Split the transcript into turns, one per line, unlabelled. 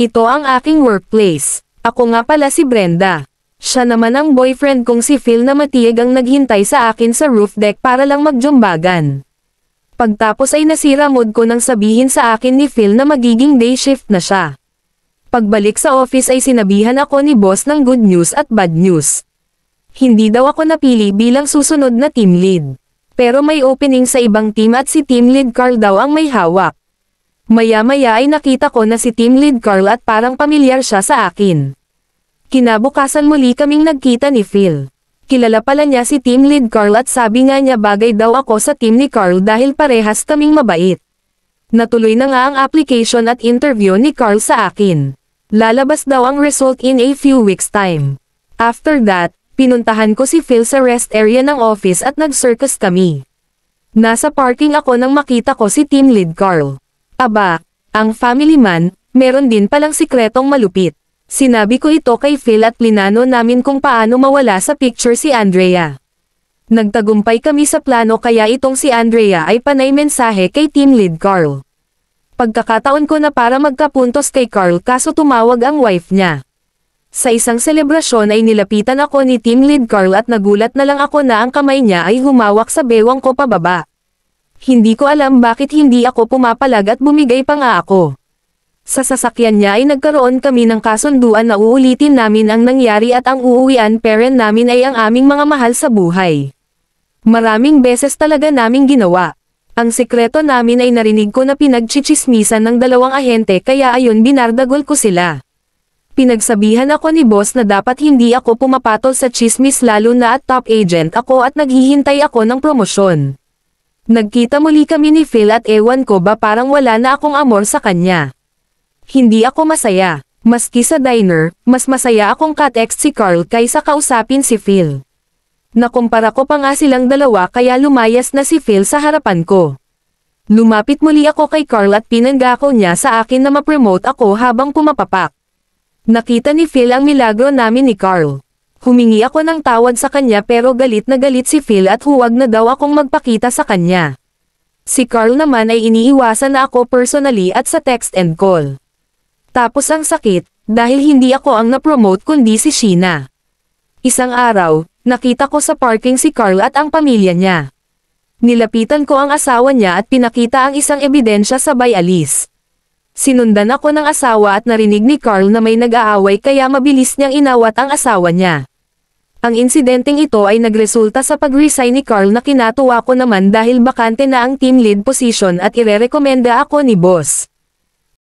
Ito ang aking workplace. Ako nga pala si Brenda. Siya naman ang boyfriend kong si Phil na matiyag ang naghintay sa akin sa roof deck para lang magjumbagan. Pagtapos ay nasira mood ko nang sabihin sa akin ni Phil na magiging day shift na siya. Pagbalik sa office ay sinabihan ako ni boss ng good news at bad news. Hindi daw ako napili bilang susunod na team lead. Pero may opening sa ibang team at si team lead Carl daw ang may hawak. Maya-maya ay nakita ko na si team lead Carl at parang pamilyar siya sa akin. Kinabukasan muli kaming nagkita ni Phil. Kilala pala niya si team lead Carl at sabi nga niya bagay daw ako sa team ni Carl dahil parehas kaming mabait. Natuloy na nga ang application at interview ni Carl sa akin. Lalabas daw ang result in a few weeks time. After that, pinuntahan ko si Phil sa rest area ng office at nag-circus kami. Nasa parking ako nang makita ko si team lead Carl. Aba, ang family man, meron din palang sikretong malupit. Sinabi ko ito kay Phil at plinano namin kung paano mawala sa picture si Andrea. Nagtagumpay kami sa plano kaya itong si Andrea ay panay mensahe kay team lead Carl. Pagkakataon ko na para magkapuntos kay Carl kaso tumawag ang wife niya. Sa isang selebrasyon ay nilapitan ako ni team lead Carl at nagulat na lang ako na ang kamay niya ay humawak sa bewang ko pababa. Hindi ko alam bakit hindi ako pumapalag at bumigay pa nga ako. Sa sasakyan niya ay nagkaroon kami ng kasunduan na uulitin namin ang nangyari at ang uuwian parent namin ay ang aming mga mahal sa buhay. Maraming beses talaga naming ginawa. Ang sikreto namin ay narinig ko na pinagchichismisan ng dalawang ahente kaya ayon binardagol ko sila. Pinagsabihan ako ni boss na dapat hindi ako pumapatol sa chismis lalo na at top agent ako at naghihintay ako ng promosyon. Nagkita muli kami ni Phil at ewan ko ba parang wala na akong amor sa kanya. Hindi ako masaya. Maski sa diner, mas masaya akong katext si Carl kaysa kausapin si Phil. Nakumpara ko pa nga silang dalawa kaya lumayas na si Phil sa harapan ko. Lumapit muli ako kay Carl at pinanggako niya sa akin na ma-promote ako habang pumapapak. Nakita ni Phil ang milagro namin ni Carl. Humingi ako ng tawad sa kanya pero galit na galit si Phil at huwag na daw akong magpakita sa kanya. Si Carl naman ay iniiwasan na ako personally at sa text and call. Tapos ang sakit, dahil hindi ako ang napromote kundi si Sheena. Isang araw, nakita ko sa parking si Carl at ang pamilya niya. Nilapitan ko ang asawa niya at pinakita ang isang ebidensya sabay alis. Sinundan ako ng asawa at narinig ni Carl na may nag-aaway kaya mabilis niyang inawat ang asawa niya. Ang insidenteng ito ay nagresulta sa pag-resign ni Carl na kinatuwa ko naman dahil bakante na ang team lead position at irerekomenda ako ni boss.